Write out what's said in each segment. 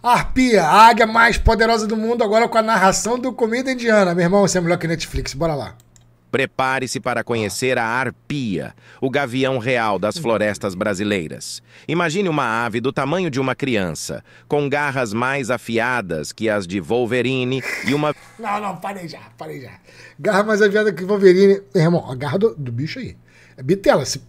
Arpia, a águia mais poderosa do mundo, agora com a narração do Comida Indiana. Meu irmão, você é melhor que Netflix, bora lá. Prepare-se para conhecer a arpia, o gavião real das florestas brasileiras. Imagine uma ave do tamanho de uma criança, com garras mais afiadas que as de Wolverine e uma. Não, não, parei já, parei já. Garra mais afiada que Wolverine. Irmão, a garra do, do bicho aí. É bitela. Se...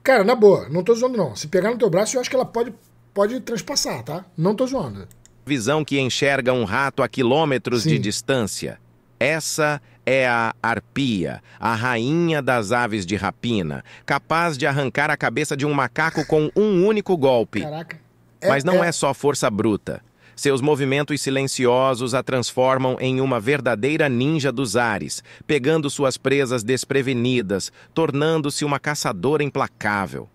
Cara, na boa, não tô zoando não. Se pegar no teu braço, eu acho que ela pode pode transpassar, tá? Não tô zoando. Visão que enxerga um rato a quilômetros Sim. de distância. Essa é a arpia, a rainha das aves de rapina, capaz de arrancar a cabeça de um macaco com um único golpe. Caraca. É, Mas não é... é só força bruta. Seus movimentos silenciosos a transformam em uma verdadeira ninja dos ares, pegando suas presas desprevenidas, tornando-se uma caçadora implacável.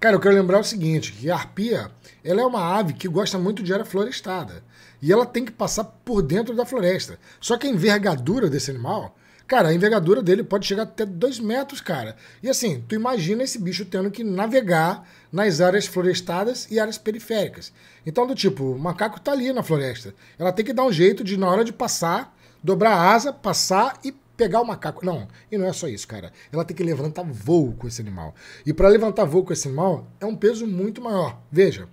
Cara, eu quero lembrar o seguinte, que a arpia, ela é uma ave que gosta muito de área florestada. E ela tem que passar por dentro da floresta. Só que a envergadura desse animal, cara, a envergadura dele pode chegar até 2 metros, cara. E assim, tu imagina esse bicho tendo que navegar nas áreas florestadas e áreas periféricas. Então, do tipo, o macaco tá ali na floresta. Ela tem que dar um jeito de, na hora de passar, dobrar a asa, passar e pegar o macaco. Não, e não é só isso, cara. Ela tem que levantar voo com esse animal. E para levantar voo com esse animal é um peso muito maior. Veja,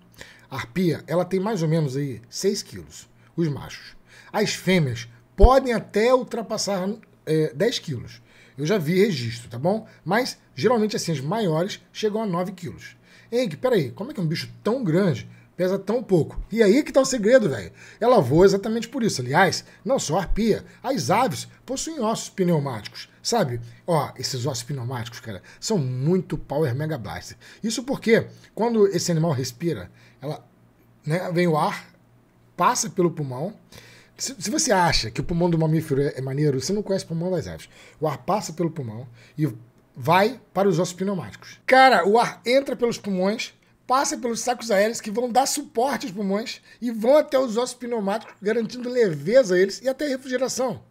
a arpia, ela tem mais ou menos aí 6 quilos, os machos. As fêmeas podem até ultrapassar é, 10 quilos. Eu já vi registro, tá bom? Mas geralmente assim, as maiores chegam a 9 quilos. Ei, peraí, como é que um bicho tão grande pesa tão pouco. E aí que tá o segredo, velho. Ela voa exatamente por isso. Aliás, não só a arpia, as aves possuem ossos pneumáticos. Sabe? Ó, esses ossos pneumáticos, cara, são muito power mega blaster. Isso porque quando esse animal respira, ela né, vem o ar, passa pelo pulmão. Se, se, você acha que o pulmão do mamífero é, é maneiro, você não conhece o pulmão das aves. O ar passa pelo pulmão e vai para os ossos pneumáticos. Cara, o ar entra pelos pulmões, passa pelos sacos aéreos que vão dar suporte aos pulmões e vão até os ossos pneumáticos, garantindo leveza a eles e até refrigeração.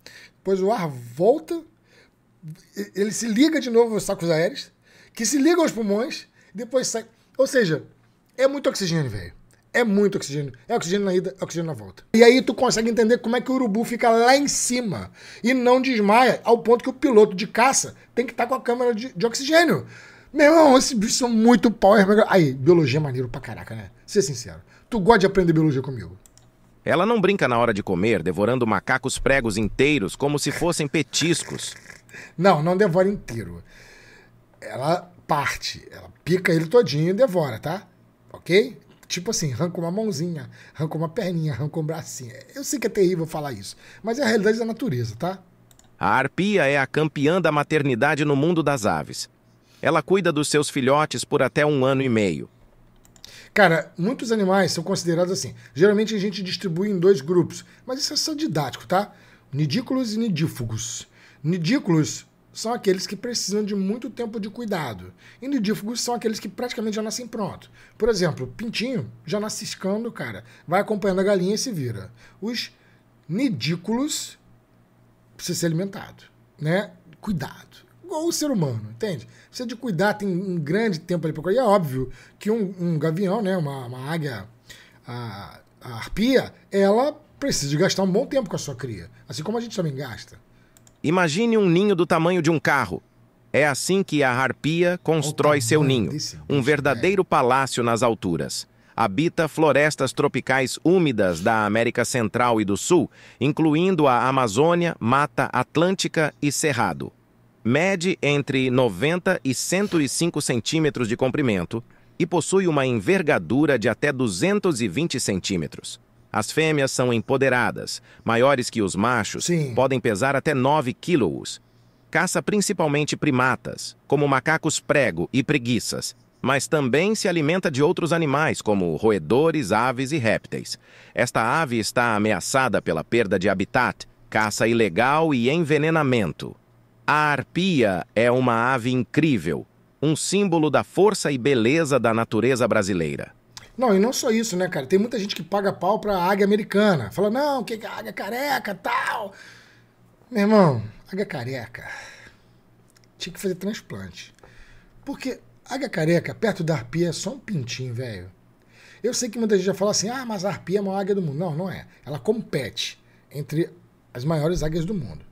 Pois o ar volta, ele se liga de novo aos sacos aéreos, que se ligam aos pulmões, depois sai. Ou seja, é muito oxigênio, velho. É muito oxigênio. É oxigênio na ida, é oxigênio na volta. E aí tu consegue entender como é que o urubu fica lá em cima e não desmaia, ao ponto que o piloto de caça tem que estar tá com a câmera de, de oxigênio. Meu irmão, esses bichos são muito power. É Aí, biologia é maneiro pra caraca, né? Ser sincero. Tu gosta de aprender biologia comigo? Ela não brinca na hora de comer, devorando macacos pregos inteiros como se fossem petiscos. Não, não devora inteiro. Ela parte, ela pica ele todinho e devora, tá? Ok? Tipo assim, arranca uma mãozinha, arranca uma perninha, arranca um bracinho. Eu sei que é terrível falar isso, mas é a realidade da natureza, tá? A arpia é a campeã da maternidade no mundo das aves. Ela cuida dos seus filhotes por até um ano e meio. Cara, muitos animais são considerados assim. Geralmente a gente distribui em dois grupos, mas isso é só didático, tá? Nidículos e nidífugos. Nidículos são aqueles que precisam de muito tempo de cuidado. E nidífugos são aqueles que praticamente já nascem pronto. Por exemplo, pintinho já nasce escando, cara. Vai acompanhando a galinha e se vira. Os nidículos precisam ser alimentados, né? Cuidado igual o ser humano, entende? Precisa de cuidar, tem um grande tempo ali para cuidar. E é óbvio que um, um gavião, né, uma, uma águia, a, a, arpia, ela precisa de gastar um bom tempo com a sua cria, assim como a gente também gasta. Imagine um ninho do tamanho de um carro. É assim que a harpia constrói seu ninho, um verdadeiro palácio nas alturas habita florestas tropicais úmidas da América Central e do Sul, incluindo a Amazônia, Mata Atlântica e Cerrado mede entre 90 e 105 centímetros de comprimento e possui uma envergadura de até 220 centímetros. As fêmeas são empoderadas, maiores que os machos, Sim. podem pesar até 9 quilos. Caça principalmente primatas, como macacos prego e preguiças, mas também se alimenta de outros animais, como roedores, aves e répteis. Esta ave está ameaçada pela perda de habitat, caça ilegal e envenenamento. A arpia é uma ave incrível, um símbolo da força e beleza da natureza brasileira. Não, e não só isso, né, cara? Tem muita gente que paga pau pra águia americana. Fala, não, que a águia careca, tal. Meu irmão, águia careca tinha que fazer transplante. Porque águia careca, perto da arpia, é só um pintinho, velho. Eu sei que muita gente já fala assim, ah, mas a arpia é a maior águia do mundo. Não, não é. Ela compete entre as maiores águias do mundo.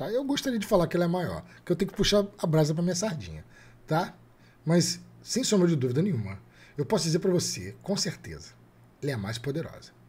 Tá? Eu gostaria de falar que ela é maior, que eu tenho que puxar a brasa para minha sardinha, tá? Mas sem sombra de dúvida nenhuma, eu posso dizer para você, com certeza, ela é a mais poderosa.